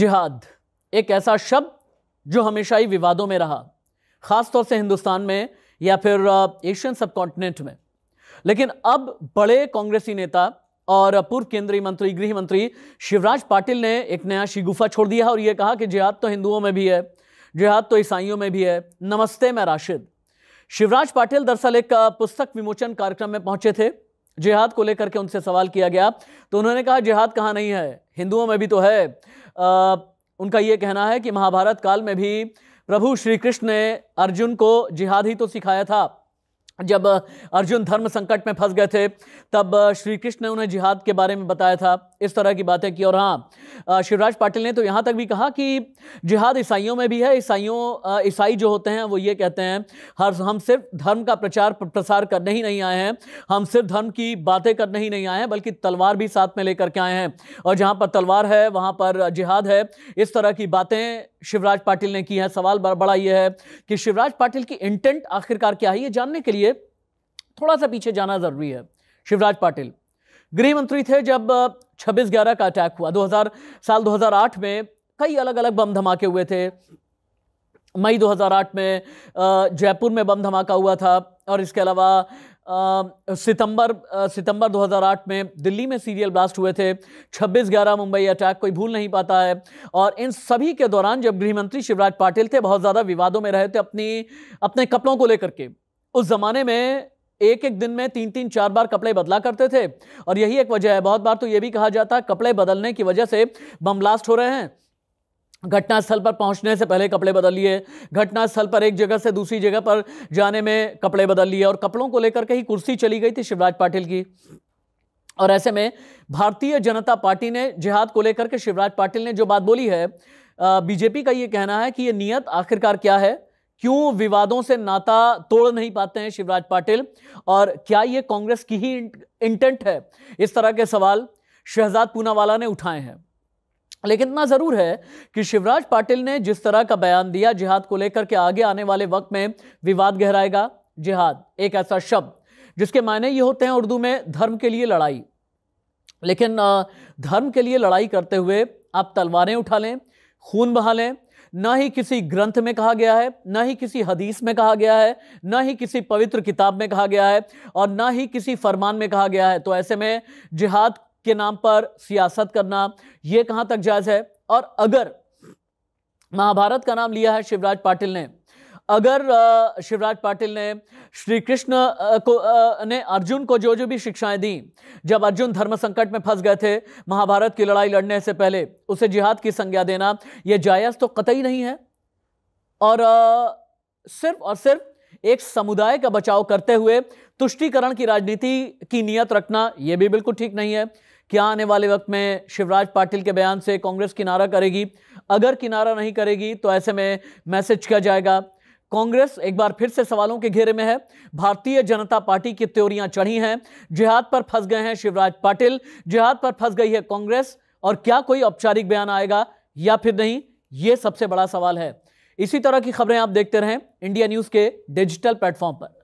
जिहाद एक ऐसा शब्द जो हमेशा ही विवादों में रहा खासतौर से हिंदुस्तान में या फिर एशियन सब कॉन्टिनेंट में लेकिन अब बड़े कांग्रेसी नेता और पूर्व केंद्रीय मंत्री गृह मंत्री शिवराज पाटिल ने एक नया शिगुफा छोड़ दिया और यह कहा कि जिहाद तो हिंदुओं में भी है जिहाद तो ईसाइयों में भी है नमस्ते मैं राशिद शिवराज पाटिल दरअसल एक पुस्तक विमोचन कार्यक्रम में पहुंचे थे जिहाद को लेकर के उनसे सवाल किया गया तो उन्होंने कहा जिहाद कहाँ नहीं है हिंदुओं में भी तो है आ, उनका ये कहना है कि महाभारत काल में भी प्रभु श्री कृष्ण ने अर्जुन को जिहाद ही तो सिखाया था जब अर्जुन धर्म संकट में फंस गए थे तब श्री कृष्ण ने उन्हें जिहाद के बारे में बताया था इस तरह की बातें की और हाँ शिवराज पाटिल ने तो यहाँ तक भी कहा कि जिहाद ईसाइयों में भी है ईसाइयों ईसाई जो होते हैं वो ये कहते हैं हर हम सिर्फ धर्म का प्रचार प्रसार करने ही नहीं आए हैं हम सिर्फ धर्म की बातें करने ही नहीं आए हैं बल्कि तलवार भी साथ में लेकर के आए हैं और जहाँ पर तलवार है वहाँ पर जिहाद है इस तरह की बातें शिवराज पाटिल ने की है सवाल बड़ा यह है कि शिवराज पाटिल की इंटेंट आखिरकार क्या है ये जानने के लिए थोड़ा सा पीछे जाना ज़रूरी है शिवराज पाटिल गृह मंत्री थे जब छब्बीस ग्यारह का अटैक हुआ 2000 साल 2008 में कई अलग अलग बम धमाके हुए थे मई 2008 में जयपुर में बम धमाका हुआ था और इसके अलावा सितंबर सितंबर 2008 में दिल्ली में सीरियल ब्लास्ट हुए थे 26 ग्यारह मुंबई अटैक कोई भूल नहीं पाता है और इन सभी के दौरान जब गृहमंत्री शिवराज पाटिल थे बहुत ज़्यादा विवादों में रहे थे अपनी अपने कपड़ों को लेकर के उस ज़माने में एक एक दिन में तीन तीन चार बार कपड़े बदला करते थे और यही एक वजह है बहुत बार तो ये भी कहा जाता है कपड़े बदलने की वजह से बम ब्लास्ट हो रहे हैं घटनास्थल पर पहुंचने से पहले कपड़े बदल लिए घटनास्थल पर एक जगह से दूसरी जगह पर जाने में कपड़े बदल लिए और कपड़ों को लेकर कहीं कुर्सी चली गई थी शिवराज पाटिल की और ऐसे में भारतीय जनता पार्टी ने जिहाद को लेकर के शिवराज पाटिल ने जो बात बोली है बीजेपी का ये कहना है कि ये नियत आखिरकार क्या है क्यों विवादों से नाता तोड़ नहीं पाते हैं शिवराज पाटिल और क्या ये कांग्रेस की ही इंटेंट है इस तरह के सवाल शहजाद पूनावाला ने उठाए हैं लेकिन इतना ज़रूर है कि शिवराज पाटिल ने जिस तरह का बयान दिया जिहाद को लेकर के आगे आने वाले वक्त में विवाद गहराएगा जिहाद एक ऐसा शब्द जिसके मायने ये होते हैं उर्दू में धर्म के लिए लड़ाई लेकिन धर्म के लिए लड़ाई करते हुए आप तलवारें उठा लें खून बहा लें ना ही किसी ग्रंथ में कहा गया है ना ही किसी हदीस में कहा गया है ना ही किसी पवित्र किताब में कहा गया है और ना ही किसी फरमान में कहा गया है तो ऐसे में जिहाद के नाम पर सियासत करना यह कहां तक जायज़ है और अगर महाभारत का नाम लिया है शिवराज पाटिल ने अगर शिवराज पाटिल ने श्री कृष्ण को ने अर्जुन को जो जो भी शिक्षाएं दी जब अर्जुन धर्म संकट में फंस गए थे महाभारत की लड़ाई लड़ने से पहले उसे जिहाद की संज्ञा देना यह जायज़ तो कतई नहीं है और सिर्फ और सिर्फ एक समुदाय का बचाव करते हुए तुष्टिकरण की राजनीति की नियत रखना यह भी बिल्कुल ठीक नहीं है क्या आने वाले वक्त में शिवराज पाटिल के बयान से कांग्रेस किनारा करेगी अगर किनारा नहीं करेगी तो ऐसे में मैसेज किया जाएगा कांग्रेस एक बार फिर से सवालों के घेरे में है भारतीय जनता पार्टी की त्योरियां चढ़ी हैं जिहाद पर फंस गए हैं शिवराज पाटिल जिहाद पर फंस गई है कांग्रेस और क्या कोई औपचारिक बयान आएगा या फिर नहीं ये सबसे बड़ा सवाल है इसी तरह की खबरें आप देखते रहें इंडिया न्यूज़ के डिजिटल प्लेटफॉर्म पर